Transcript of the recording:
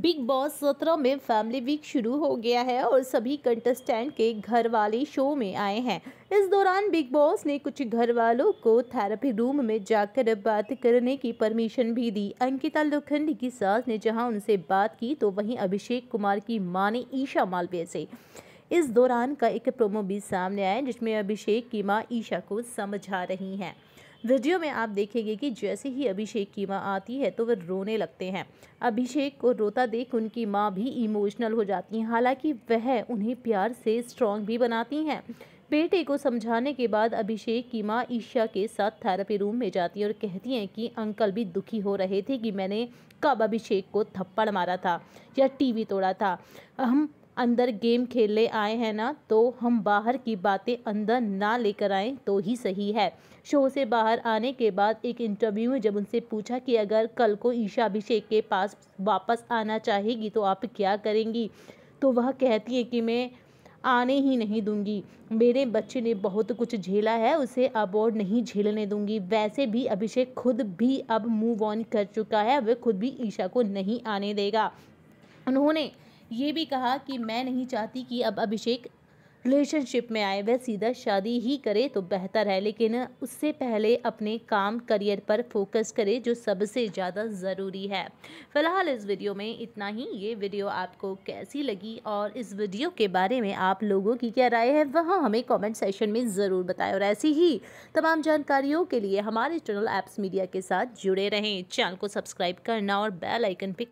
big boss सत्रह में family week शुरू हो गया है और सभी कंटेस्टेंट के घर वाले शो में आए हैं इस दौरान बिग बॉस ने कुछ घर वालों को थेरेपी रूम में जाकर बात करने की परमिशन भी दी अंकिता लोखंड की सास ने जहां उनसे बात की तो वहीं अभिषेक कुमार की मां ने ईशा मालवीय से इस दौरान का एक प्रोमो भी सामने आया जिसमें अभिषेक की माँ ईशा को समझा रही हैं वीडियो में आप देखेंगे कि जैसे ही अभिषेक की माँ आती है तो वह रोने लगते हैं अभिषेक को रोता देख उनकी माँ भी इमोशनल हो जाती हैं हालांकि वह उन्हें प्यार से स्ट्रॉन्ग भी बनाती हैं बेटे को समझाने के बाद अभिषेक की माँ ईशा के साथ थेरेपी रूम में जाती है और कहती हैं कि अंकल भी दुखी हो रहे थे कि मैंने कब अभिषेक को थप्पड़ मारा था या टीवी तोड़ा था हम अंदर गेम खेलने आए हैं ना तो हम बाहर की बातें अंदर ना लेकर आए तो ही सही है शो से बाहर आने के बाद एक इंटरव्यू में जब उनसे पूछा कि अगर कल को ईशा अभिषेक के पास वापस आना चाहेगी तो आप क्या करेंगी तो वह कहती है कि मैं आने ही नहीं दूंगी मेरे बच्चे ने बहुत कुछ झेला है उसे अब और नहीं झेलने दूंगी वैसे भी अभिषेक खुद भी अब मूव ऑन कर चुका है वह खुद भी ईशा को नहीं आने देगा उन्होंने ये भी कहा कि मैं नहीं चाहती कि अब अभिषेक रिलेशनशिप में आए वह सीधा शादी ही करे तो बेहतर है लेकिन उससे पहले अपने काम करियर पर फोकस करे जो सबसे ज़्यादा ज़रूरी है फ़िलहाल इस वीडियो में इतना ही ये वीडियो आपको कैसी लगी और इस वीडियो के बारे में आप लोगों की क्या राय है वह हमें कमेंट सेशन में ज़रूर बताएं और ऐसी ही तमाम जानकारियों के लिए हमारे चैनल ऐप्स मीडिया के साथ जुड़े रहें चैनल को सब्सक्राइब करना और बेलाइकन पर